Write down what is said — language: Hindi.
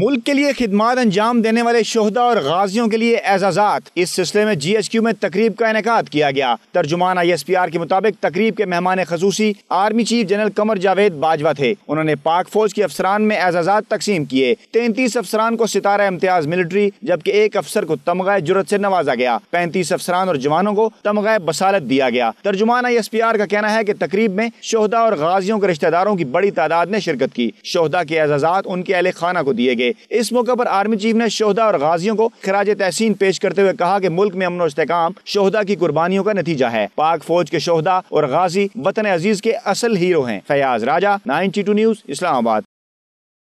मुल्क के लिए खिदमत अंजाम देने वाले शहदा और गाजियों के लिए एजाजात इस सिलसिले में जी एच क्यू में तकरीब का इनका किया गया तर्जुमान आई एस पी आर के मुताबिक तकरीब के मेहमान खसूसी army chief general Qamar Javed Bajwa थे उन्होंने पाक फौज के अफसरान में एजाजात तकसीम किए तैंतीस अफसरान को सितारा इम्तियाज मिलिट्री जबकि एक अफसर को तमगा जुरत ऐसी नवाजा गया पैंतीस अफसरान और जवानों को तमगा बसालत दिया गया तर्जुमान आई एस पी आर का कहना है की तकरीब में शहदा और गाजियों के रिश्तेदारों की बड़ी तादाद ने शिरकत की शहदा के एजाजात उनके अहले खाना को दिए गए लिए इस मौके पर आर्मी चीफ ने शोहदा और गाजियों को खराज तहसीन पेश करते हुए कहा की मुल्क में अमन इस्तेकाम शोहदा की कुर्बानियों का नतीजा है पाक फौज के शोहदा और गाजी वतन अजीज के असल हीरो हैं फयाज राजा नाइन न्यूज इस्लामाबाद